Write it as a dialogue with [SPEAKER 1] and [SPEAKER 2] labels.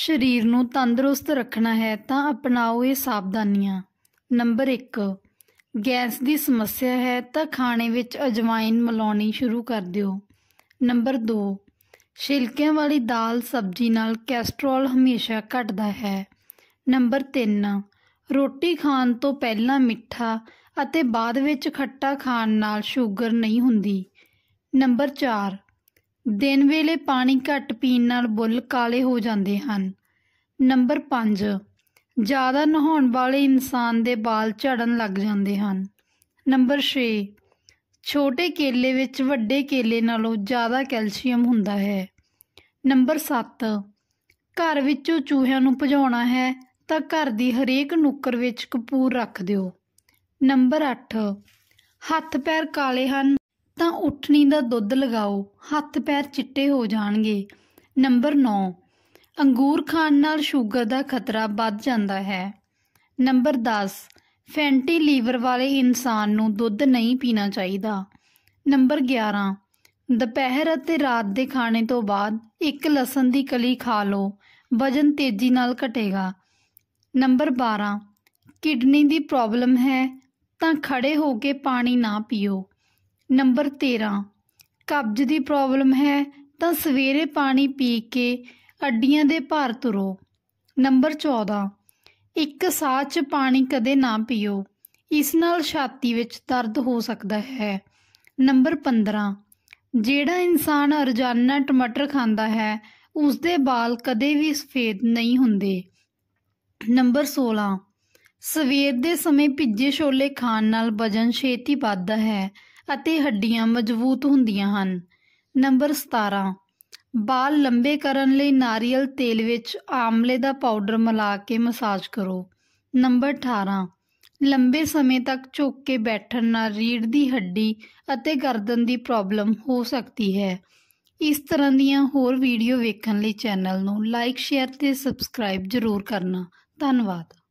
[SPEAKER 1] ਸਰੀਰ ਨੂੰ ਤੰਦਰੁਸਤ ਰੱਖਣਾ ਹੈ ਤਾਂ ਅਪਣਾਓ ਇਹ ਸਾਵਧਾਨੀਆਂ ਨੰਬਰ 1 ਗੈਸ ਦੀ ਸਮੱਸਿਆ ਹੈ ਤਾਂ ਖਾਣੇ ਵਿੱਚ ਅਜਵਾਇਨ ਮਿਲਾਉਣੀ ਸ਼ੁਰੂ ਕਰ ਦਿਓ ਨੰਬਰ 2 ਛਿਲਕਿਆਂ ਵਾਲੀ ਦਾਲ ਸਬਜ਼ੀ ਨਾਲ ਕੈਸਟਰੋਲ ਹਮੇਸ਼ਾ ਘਟਦਾ ਹੈ ਨੰਬਰ 3 ਰੋਟੀ ਖਾਣ ਤੋਂ ਪਹਿਲਾਂ ਮਿੱਠਾ ਅਤੇ ਬਾਅਦ ਵਿੱਚ ਖੱਟਾ ਖਾਣ ਨਾਲ ਸ਼ੂਗਰ ਨਹੀਂ ਹੁੰਦੀ ਨੰਬਰ 4 ਦਿਨ ਵੇਲੇ ਪਾਣੀ ਘੱਟ ਪੀਣ ਨਾਲ ਬੁੱਲ ਕਾਲੇ ਹੋ ਜਾਂਦੇ ਹਨ ਨੰਬਰ 5 ਜ਼ਿਆਦਾ ਨਹਾਉਣ ਵਾਲੇ ਇਨਸਾਨ ਦੇ ਵਾਲ ਝੜਨ ਲੱਗ ਜਾਂਦੇ ਹਨ ਨੰਬਰ 6 ਛੋਟੇ ਕੇਲੇ ਵਿੱਚ ਵੱਡੇ ਕੇਲੇ ਨਾਲੋਂ ਜ਼ਿਆਦਾ ਕੈਲਸ਼ੀਅਮ ਹੁੰਦਾ ਹੈ ਨੰਬਰ 7 ਘਰ ਵਿੱਚੋਂ ਚੂਹਿਆਂ ਨੂੰ ਭਜਾਉਣਾ ਹੈ ਤਾਂ ਘਰ ਦੀ ਹਰੇਕ ਨੁੱਕਰ ਵਿੱਚ ਕਪੂਰ ਰੱਖ ਦਿਓ ਨੰਬਰ 8 ਹੱਥ ਪੈਰ ਕਾਲੇ ਹਨ ਤਾਂ ਉਠਣੀ ਦਾ ਦੁੱਧ ਲਗਾਓ ਹੱਥ ਪੈਰ ਚਿੱਟੇ ਹੋ ਜਾਣਗੇ ਨੰਬਰ 9 ਅੰਗੂਰ ਖਾਣ ਨਾਲ ਸ਼ੂਗਰ ਦਾ ਖਤਰਾ ਵੱਧ ਜਾਂਦਾ ਹੈ ਨੰਬਰ 10 ਫੈਂਟੀ ਲੀਵਰ ਵਾਲੇ ਇਨਸਾਨ ਨੂੰ ਦੁੱਧ ਨਹੀਂ ਪੀਣਾ ਚਾਹੀਦਾ ਨੰਬਰ 11 ਦੁਪਹਿਰ ਅਤੇ ਰਾਤ ਦੇ ਖਾਣੇ ਤੋਂ ਬਾਅਦ ਇੱਕ ਲਸਣ ਦੀ ਕਲੀ ਖਾ ਲਓ ਵਜਨ ਤੇਜ਼ੀ ਨਾਲ ਘਟੇਗਾ ਨੰਬਰ 12 ਕਿਡਨੀ ਦੀ ਪ੍ਰੋਬਲਮ ਹੈ ਤਾਂ ਖੜੇ ਹੋ ਕੇ ਪਾਣੀ ਨਾ ਪੀਓ ਨੰਬਰ 13 ਕਬਜ਼ ਦੀ ਪ੍ਰੋਬਲਮ ਹੈ ਤਾਂ ਸਵੇਰੇ ਪਾਣੀ ਪੀ ਕੇ ਅੱਡੀਆਂ ਦੇ ਭਾਰ ਤੁਰੋ ਨੰਬਰ 14 ਇੱਕ ਸਾਹ 'ਚ ਪਾਣੀ ਕਦੇ ਨਾ ਪੀਓ ਇਸ ਨਾਲ ਛਾਤੀ ਵਿੱਚ ਦਰਦ ਹੋ ਸਕਦਾ ਹੈ ਨੰਬਰ 15 ਜਿਹੜਾ ਇਨਸਾਨ ਰੋਜ਼ਾਨਾ ਟਮਾਟਰ ਖਾਂਦਾ ਹੈ ਉਸਦੇ ਵਾਲ ਕਦੇ ਵੀ ਸਫੇਦ ਨਹੀਂ ਹੁੰਦੇ ਨੰਬਰ 16 ਸਵੇਰ ਦੇ ਸਮੇਂ ਭਿੱਜੇ ਛੋਲੇ ਖਾਣ ਨਾਲ ਵਜਨ ਛੇਤੀ ਵੱਧਦਾ ਹੈ ਅਤੇ ਹੱਡੀਆਂ ਮਜ਼ਬੂਤ ਹੁੰਦੀਆਂ ਹਨ ਨੰਬਰ 17 ਬਾਲ ਲੰਬੇ ਕਰਨ ਲਈ ਨਾਰੀਅਲ ਤੇਲ ਵਿੱਚ ਆਮਲੇ ਦਾ ਪਾਊਡਰ ਮਿਲਾ ਕੇ ਮਸਾਜ ਕਰੋ ਨੰਬਰ 18 ਲੰਬੇ ਸਮੇਂ ਤੱਕ ਝੁੱਕ ਕੇ ਬੈਠਣ ਨਾਲ ਰੀੜ ਦੀ ਹੱਡੀ ਅਤੇ ਗਰਦਨ ਦੀ ਪ੍ਰੋਬਲਮ ਹੋ ਸਕਦੀ ਹੈ ਇਸ ਤਰ੍ਹਾਂ ਦੀਆਂ ਹੋਰ ਵੀਡੀਓ ਵੇਖਣ ਲਈ ਚੈਨਲ ਨੂੰ ਲਾਈਕ ਸ਼ੇਅਰ ਤੇ ਸਬਸਕ੍ਰਾਈਬ ਜ਼ਰੂਰ ਕਰਨਾ ਧੰਨਵਾਦ